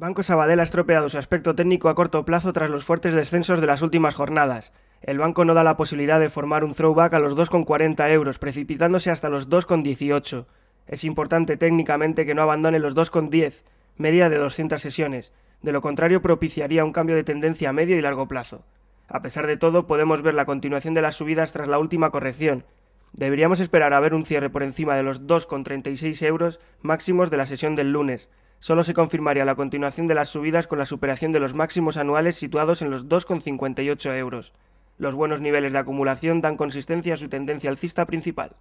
Banco Sabadell ha estropeado su aspecto técnico a corto plazo tras los fuertes descensos de las últimas jornadas. El banco no da la posibilidad de formar un throwback a los 2,40 euros, precipitándose hasta los 2,18. Es importante técnicamente que no abandone los 2,10, media de 200 sesiones, de lo contrario propiciaría un cambio de tendencia a medio y largo plazo. A pesar de todo, podemos ver la continuación de las subidas tras la última corrección. Deberíamos esperar a ver un cierre por encima de los 2,36 euros máximos de la sesión del lunes, Solo se confirmaría la continuación de las subidas con la superación de los máximos anuales situados en los 2,58 euros. Los buenos niveles de acumulación dan consistencia a su tendencia alcista principal.